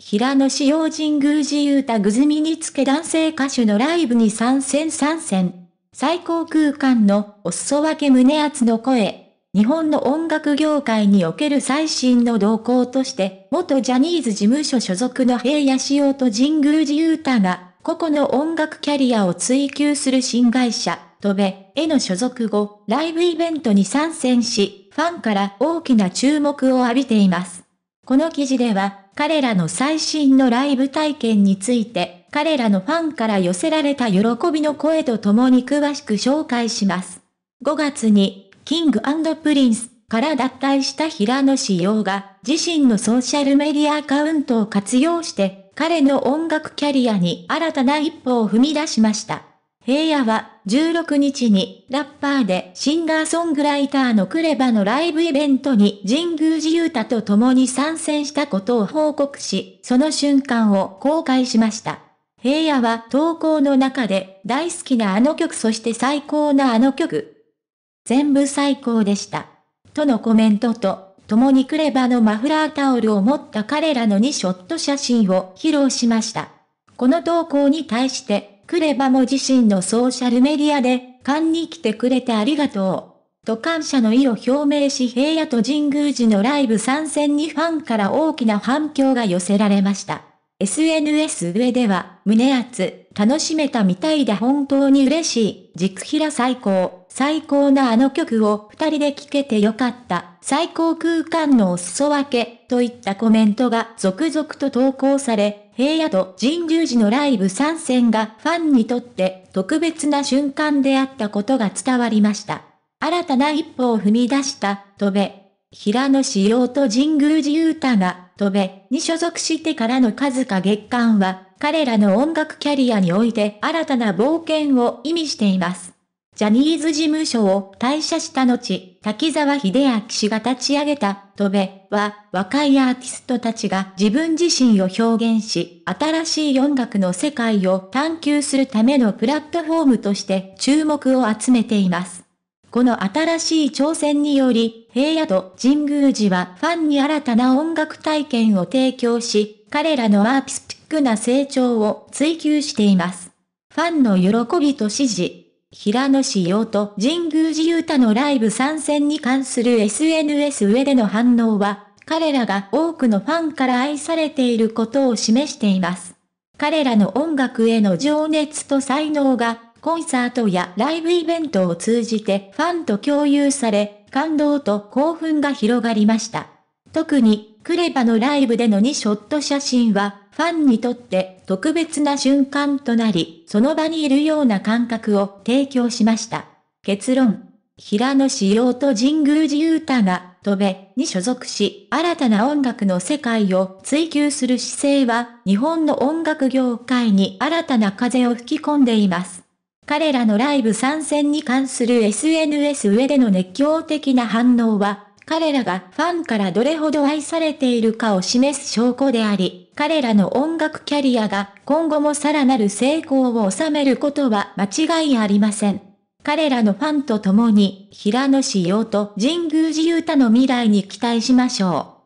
平野紫耀神宮寺ゆうたぐずみにつけ男性歌手のライブに参戦参戦。最高空間のお裾分け胸厚の声。日本の音楽業界における最新の動向として、元ジャニーズ事務所所属の平野紫耀と神宮寺ゆうたが、個々の音楽キャリアを追求する新会社、とべ、への所属後、ライブイベントに参戦し、ファンから大きな注目を浴びています。この記事では、彼らの最新のライブ体験について、彼らのファンから寄せられた喜びの声とともに詳しく紹介します。5月に、キングプリンスから脱退した平野紫耀が、自身のソーシャルメディアアカウントを活用して、彼の音楽キャリアに新たな一歩を踏み出しました。平野は16日にラッパーでシンガーソングライターのクレバのライブイベントに神宮寺勇太と共に参戦したことを報告し、その瞬間を公開しました。平野は投稿の中で大好きなあの曲そして最高なあの曲。全部最高でした。とのコメントと、共にクレバのマフラータオルを持った彼らの2ショット写真を披露しました。この投稿に対してクレバも自身のソーシャルメディアで、館に来てくれてありがとう。と感謝の意を表明し平野と神宮寺のライブ参戦にファンから大きな反響が寄せられました。SNS 上では、胸熱、楽しめたみたいで本当に嬉しい、軸平最高、最高なあの曲を二人で聴けてよかった、最高空間のお裾分け、といったコメントが続々と投稿され、平野と神宮寺のライブ参戦がファンにとって特別な瞬間であったことが伝わりました。新たな一歩を踏み出した、戸部。平野志陽と神宮寺勇太が、戸部に所属してからの数か月間は、彼らの音楽キャリアにおいて新たな冒険を意味しています。ジャニーズ事務所を退社した後、滝沢秀明氏が立ち上げた、とべ、は、若いアーティストたちが自分自身を表現し、新しい音楽の世界を探求するためのプラットフォームとして注目を集めています。この新しい挑戦により、平野と神宮寺はファンに新たな音楽体験を提供し、彼らのアーティスティックな成長を追求しています。ファンの喜びと支持、平野紫耀と神宮寺勇太のライブ参戦に関する SNS 上での反応は、彼らが多くのファンから愛されていることを示しています。彼らの音楽への情熱と才能が、コンサートやライブイベントを通じてファンと共有され、感動と興奮が広がりました。特に、クレバのライブでの2ショット写真は、ファンにとって特別な瞬間となり、その場にいるような感覚を提供しました。結論。平野紫耀と神宮寺勇太が、戸部に所属し、新たな音楽の世界を追求する姿勢は、日本の音楽業界に新たな風を吹き込んでいます。彼らのライブ参戦に関する SNS 上での熱狂的な反応は、彼らがファンからどれほど愛されているかを示す証拠であり、彼らの音楽キャリアが今後もさらなる成功を収めることは間違いありません。彼らのファンと共に、平野志陽と神宮寺勇太の未来に期待しましょう。